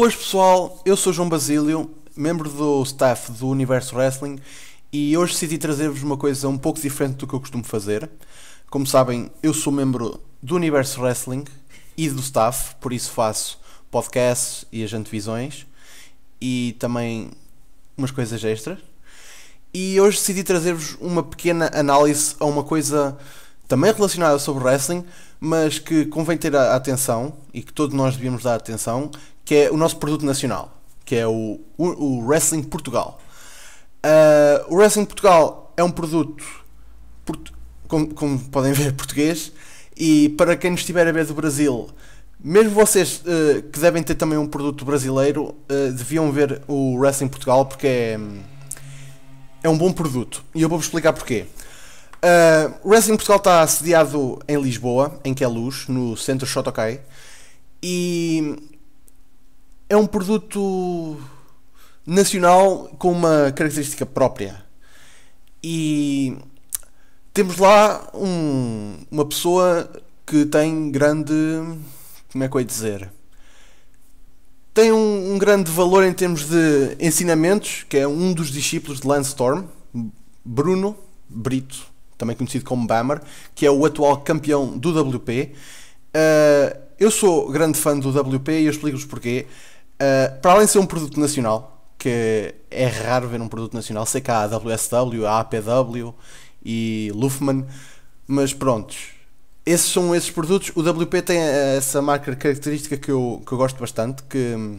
Boas pessoal, eu sou João Basílio, membro do staff do Universo Wrestling e hoje decidi trazer-vos uma coisa um pouco diferente do que eu costumo fazer. Como sabem, eu sou membro do Universo Wrestling e do staff, por isso faço podcasts e agente visões e também umas coisas extras. E hoje decidi trazer-vos uma pequena análise a uma coisa também relacionada sobre wrestling, mas que convém ter a atenção e que todos nós devíamos dar atenção, que é o nosso produto nacional, que é o, o, o Wrestling Portugal. Uh, o Wrestling Portugal é um produto, portu como, como, podem ver, português, e para quem nos estiver a ver do Brasil, mesmo vocês uh, que devem ter também um produto brasileiro, uh, deviam ver o Wrestling Portugal porque é, é um bom produto. E eu vou-vos explicar porquê. Uh, o Wrestling Portugal está sediado em Lisboa, em Queluz, é no centro Shotokai, e é um produto nacional com uma característica própria. E temos lá um, uma pessoa que tem grande. Como é que eu ia dizer? Tem um, um grande valor em termos de ensinamentos, que é um dos discípulos de Landstorm, Bruno Brito, também conhecido como Bammer, que é o atual campeão do WP. Uh, eh, eu sou grande fã do WP e eu explico-vos porquê. Eh, para além de ser um produto nacional, que é raro ver um produto nacional, sei que há a WSW, a APW e Lufman, mas prontos. Esses são esses produtos. O WP tem eh, essa marca característica que eu, que eu gosto bastante, que hum,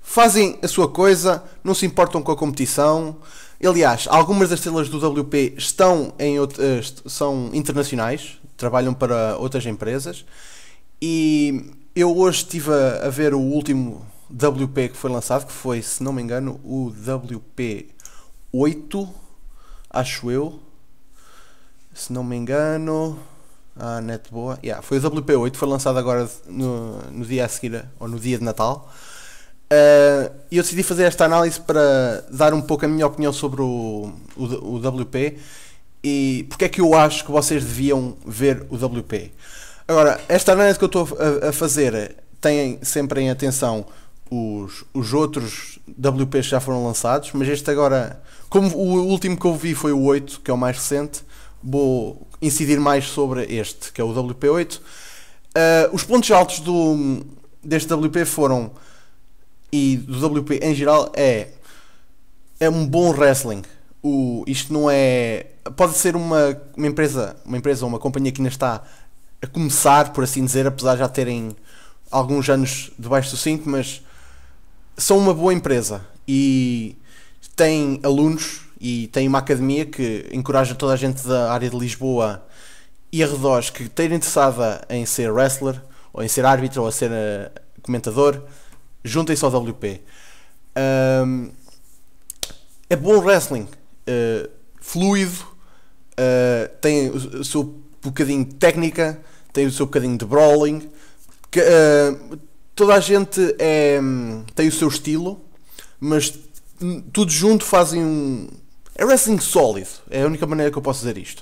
fazem a sua coisa, não se importam com a competição. Aliás, algumas das telas do WP estão em, eh, são internacionais, trabalham para outras empresas e eu hoje estive a, a, ver o último WP que foi lançado, que foi, se não me engano, o WP8, acho eu. Se não me engano. Ah, net boa. Yeah, foi o WP8, foi lançado agora no, no dia a seguir, ou no dia de Natal. Eh, e uh, eu decidi fazer esta análise para dar um pouco a minha opinião sobre o, o, o WP e porque é que eu acho que vocês deviam ver o WP. Agora, esta análise que eu estou a, a fazer eh, tem sempre em atenção os, os outros WPs que já foram lançados, mas este agora, como o último que eu vi foi o 8, que é o mais recente, vou incidir mais sobre este, que é o WP8. Uh, eh, os pontos altos do, deste WP foram, e do WP em geral, é, é um bom wrestling. O, isto não é. Pode ser uma, uma empresa, uma empresa ou uma companhia que ainda está a começar, por assim dizer, apesar de já terem alguns anos debaixo do cinto, mas são uma boa empresa e têm alunos e têm uma academia que encoraja toda a gente da área de Lisboa e arredores que esteja interessada em ser wrestler, ou em ser árbitro, ou a ser eh, comentador, juntem-se ao WP. Um, é bom wrestling, uh, fluido, uh, tem o, o seu bocadinho de técnica, tem o seu bocadinho de brawling. Que, uh, toda a gente é, hum, tem o seu estilo, mas hum, tudo junto fazem um. É wrestling sólido, é a única maneira que eu posso dizer isto.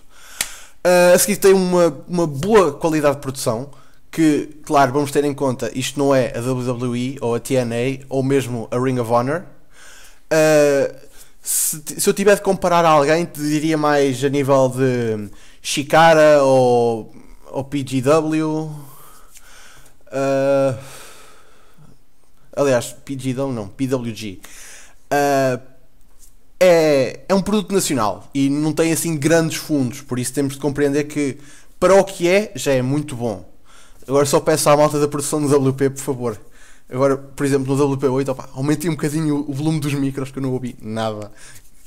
Uh, a seguir tem uma, uma boa qualidade de produção, que, claro, vamos ter em conta, isto não é a WWE ou a TNA ou mesmo a Ring of Honor. Uh, se, se, eu tiver de comparar a alguém, te diria mais a nível de hum, Chicara ou, ou PGW. Uh, eh, aliás, PGW não, PWG. Uh, eh, é, é um produto nacional e não tem assim grandes fundos, por isso temos de compreender que para o que é, já é muito bom. Agora só peço à malta da produção do WP, por favor. Agora, por exemplo, no WP8, opa, aumentei um bocadinho o volume dos micros que eu não ouvi nada.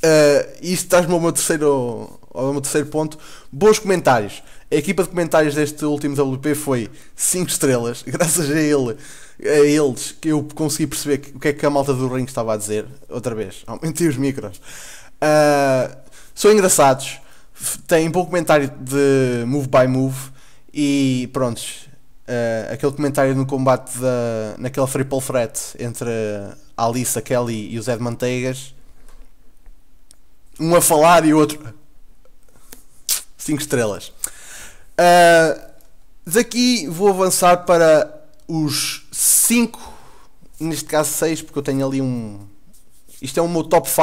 Uh, isto traz-me ao meu terceiro, o meu terceiro ponto, bons comentários. A equipa de comentários deste último WP foi 5 estrelas, graças a ele, a eles, que eu consegui perceber o que é que a malta do ring estava a dizer. Outra vez, aumentei os micros. Uh, são engraçados, têm bom comentário de move by move e prontos. Uh, ah, aquele comentário no combate da, naquela triple threat entre a Alice, Kelly e o Zé de Manteigas um a falar e o outro 5 estrelas. Uh, daqui vou avançar para os 5, neste caso 6, porque eu tenho ali um. Isto é o meu top 5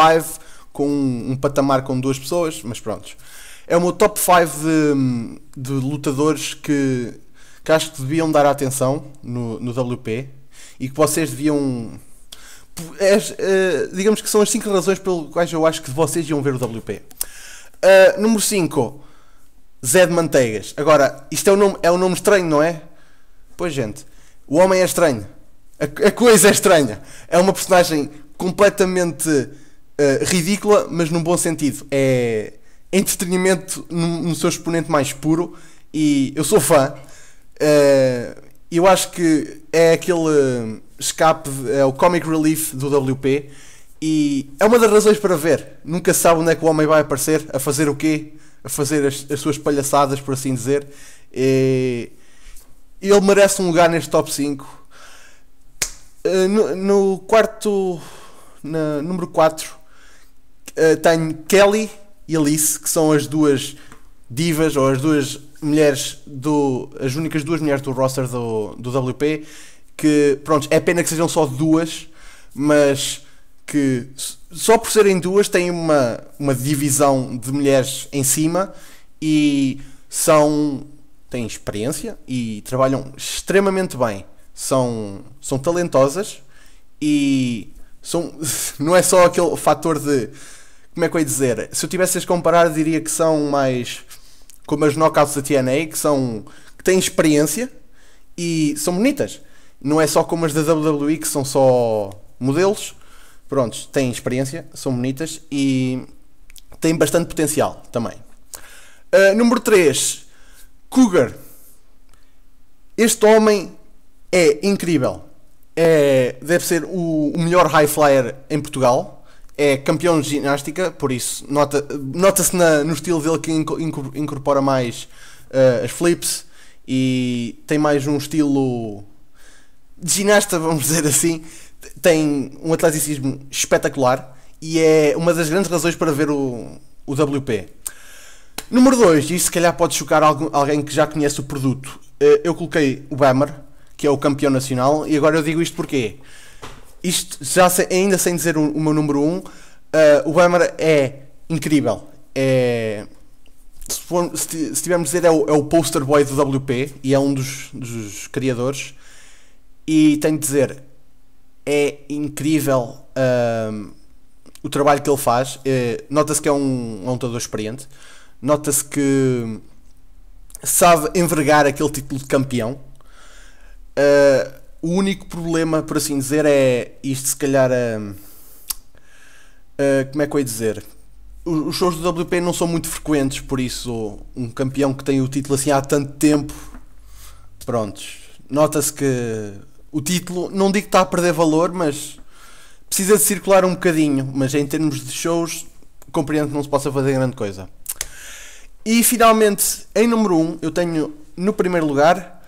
com um, um, patamar com duas pessoas, mas pronto. É o meu top 5 de, de, lutadores que, que acho que deviam dar atenção no, no WP e que vocês deviam. É, é digamos que são as 5 razões pelas quais eu acho que vocês iam ver o WP. Uh, ah, número 5 Zé de Manteigas. Agora, isto é um nome, é um nome estranho, não é? Pois, gente, o homem é estranho. A, a coisa é estranha. É uma personagem completamente uh, ridícula, mas num bom sentido. É entretenimento no, no, seu exponente mais puro. E eu sou fã. Uh, eu acho que é aquele eh, escape, é o comic relief do WP. E é uma das razões para ver. Nunca sabe onde é que o homem vai aparecer, a fazer o quê a fazer as, as suas palhaçadas, por assim dizer. E ele merece um lugar neste top 5. Eh, no, no quarto, na, número 4, eh, tenho Kelly e Alice, que são as duas divas ou as duas mulheres do. as únicas duas mulheres do roster do, do WP. Que, pronto, é pena que sejam só duas, mas que só por serem duas têm uma, uma divisão de mulheres em cima e são têm experiência e trabalham extremamente bem. São, são talentosas e são, não é só aquele fator de como é que eu ia dizer? Se eu tivesse a comparar, diria que são mais como as knockouts da TNA, que são que têm experiência e são bonitas. Não é só como as da WWE que são só modelos prontos, têm experiência, são bonitas e têm bastante potencial também. Uh, número 3, Cougar. Este homem é incrível. É, deve ser o, o melhor high flyer em Portugal é campeão de ginástica, por isso nota-se nota no estilo dele que incorpora mais uh, as flips e tem mais um estilo de ginasta, vamos dizer assim, tem um atleticismo espetacular e é uma das grandes razões para ver o, o WP. Número 2, e se calhar pode chocar algum, alguém que já conhece o produto, eh, eu coloquei o Bammer, que é o campeão nacional, e agora eu digo isto porque isto já se, ainda sem dizer o, o meu número 1, um, uh, o Bammer é incrível. É, se, for, se, se tivermos a dizer, é o, é o poster boy do WP e é um dos, dos criadores. E tenho de dizer, é incrível o trabalho que ele faz. Uh, Nota-se que é um, é um montador experiente. Nota-se que sabe envergar aquele título de campeão. Uh, o único problema, por assim dizer, é isto se calhar. Uh, como é que eu ia dizer? Os shows do WP não são muito frequentes, por isso um campeão que tem o título assim há tanto tempo, prontos, nota-se que o título, não digo que está a perder valor, mas precisa de circular um bocadinho. Mas em termos de shows, compreendo que não se possa fazer grande coisa. E finalmente, em número 1, um, eu tenho no primeiro lugar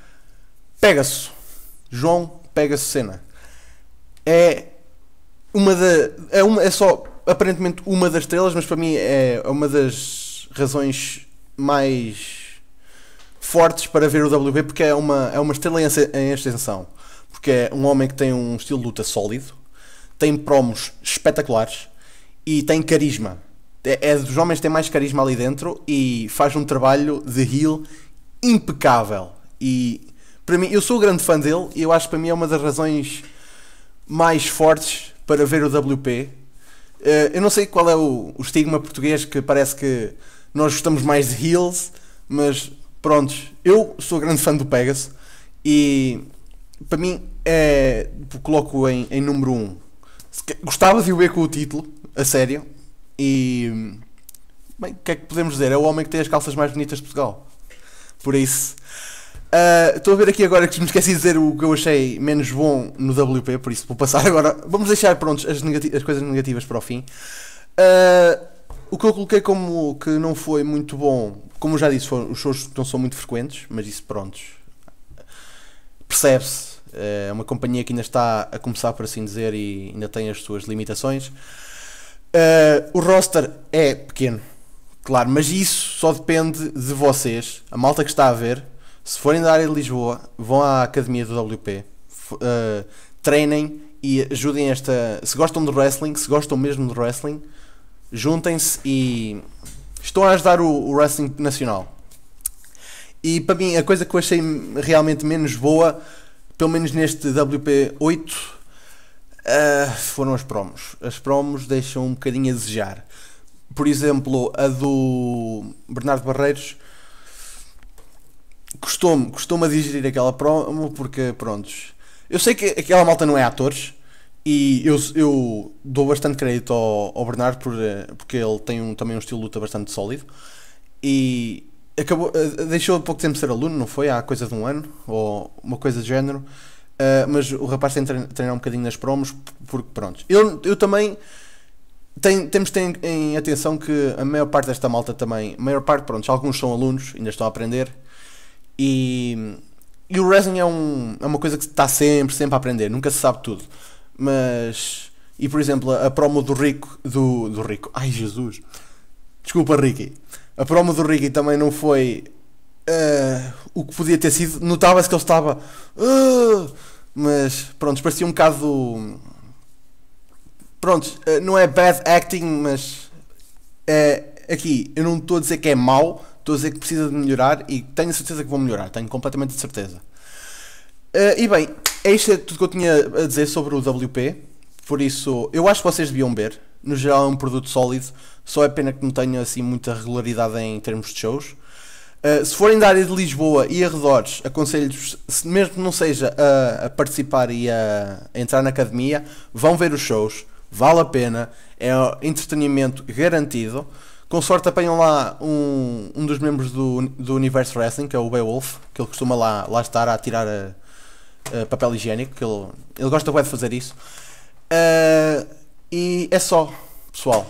Pegasus. João Pegasus Cena. É uma da. É, uma, é só aparentemente uma das estrelas, mas para mim é, é uma das razões mais fortes para ver o WB porque é uma, é uma estrela em extensão porque é um homem que tem um estilo de luta sólido, tem promos espetaculares e tem carisma. É, é, dos homens que tem mais carisma ali dentro e faz um trabalho de heel impecável. E para mim, eu sou grande fã dele e eu acho que para mim é uma das razões mais fortes para ver o WP. Eh, eu não sei qual é o, o estigma português que parece que nós gostamos mais de heels, mas prontos, eu sou grande fã do Pegasus e para mim, é, tipo, coloco em, em número 1. Um. Gostava de o ver com o título, a sério. E. Bem, o que é que podemos dizer? É o homem que tem as calças mais bonitas de Portugal. Por isso. Ah, estou uh, a ver aqui agora que me esqueci de dizer o que eu achei menos bom no WP, por isso vou passar agora. Vamos deixar prontos as, as coisas negativas para o fim. Uh, o que eu coloquei como que não foi muito bom, como já disse, foram os shows não são muito frequentes, mas isso prontos. Percebe-se eh, é uma companhia que ainda está a começar, por assim dizer, e ainda tem as suas limitações. Uh, o roster é pequeno, claro, mas isso só depende de vocês, a malta que está a ver. Se forem da área de Lisboa, vão à academia do WP, uh, eh, treinem e ajudem esta. Se gostam de wrestling, se gostam mesmo de wrestling, juntem-se e estão a ajudar o, o wrestling nacional. E para mim, a coisa que eu achei realmente menos boa pelo menos neste WP8, uh, ah, foram as promos. As promos deixam um bocadinho a desejar. Por exemplo, a do Bernardo Barreiros costumo, costumo a digerir aquela promo porque, prontos, eu sei que aquela malta não é atores e eu, eu dou bastante crédito ao, ao Bernardo por, eh, porque ele tem um, também um estilo de luta bastante sólido e acabou, eh, deixou há pouco tempo de ser aluno, não foi? Há coisa de um ano, ou uma coisa do género. Uh, mas o rapaz tem treinar um bocadinho nas promos, porque pronto. Eu, eu também. Tem, temos de ter em atenção que a maior parte desta malta também. A maior parte, pronto, alguns são alunos, ainda estão a aprender. E, e o wrestling é, um, é uma coisa que está sempre, sempre a aprender, nunca se sabe tudo. Mas. E por exemplo, a promo do Rico. Do, do Rico. Ai Jesus! Desculpa, Ricky. A promo do Ricky também não foi uh, o que podia ter sido. Notava-se que ele estava. Uh, mas pronto, parecia um bocado. Pronto, uh, não é bad acting, mas é, aqui eu não estou a dizer que é mau, estou a dizer que precisa de melhorar e tenho certeza que vou melhorar, tenho completamente certeza. Eh, e bem, é isto é tudo que eu tinha a dizer sobre o WP. Por isso, eu acho que vocês deviam ver no geral é um produto sólido, só é pena que não tenha assim muita regularidade em termos de shows. Uh, se forem da área de Lisboa e arredores, aconselho-vos, mesmo que não seja a, a participar e a, a, entrar na academia, vão ver os shows, vale a pena, é entretenimento garantido. Com sorte apanham lá um, um dos membros do, do Universo Wrestling, que é o Beowulf, que ele costuma lá, lá estar a tirar a, ah, ah, papel higiênico, que ele, ele gosta bem de fazer isso. Uh, e é só, pessoal.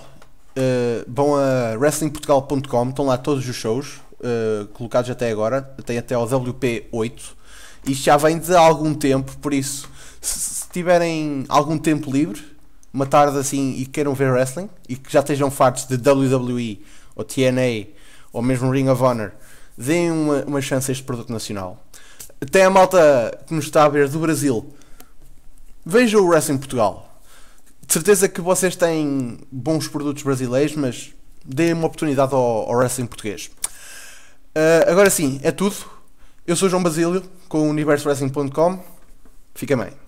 Uh, vão a wrestlingportugal.com, estão lá todos os shows uh, colocados até agora, tem até o WP8. Isto já vem de algum tempo, por isso, se, se tiverem algum tempo livre, uma tarde assim e queiram ver wrestling e que já estejam fartos de WWE ou TNA ou mesmo Ring of Honor, deem uma, uma chance a este produto nacional. Até a malta que nos está a ver do Brasil, veja o Wrestling Portugal. De certeza que vocês têm bons produtos brasileiros, mas deem uma oportunidade ao, ao wrestling português. Uh, agora sim, é tudo. Eu sou João Basílio, com o universowrestling.com. Fica bem.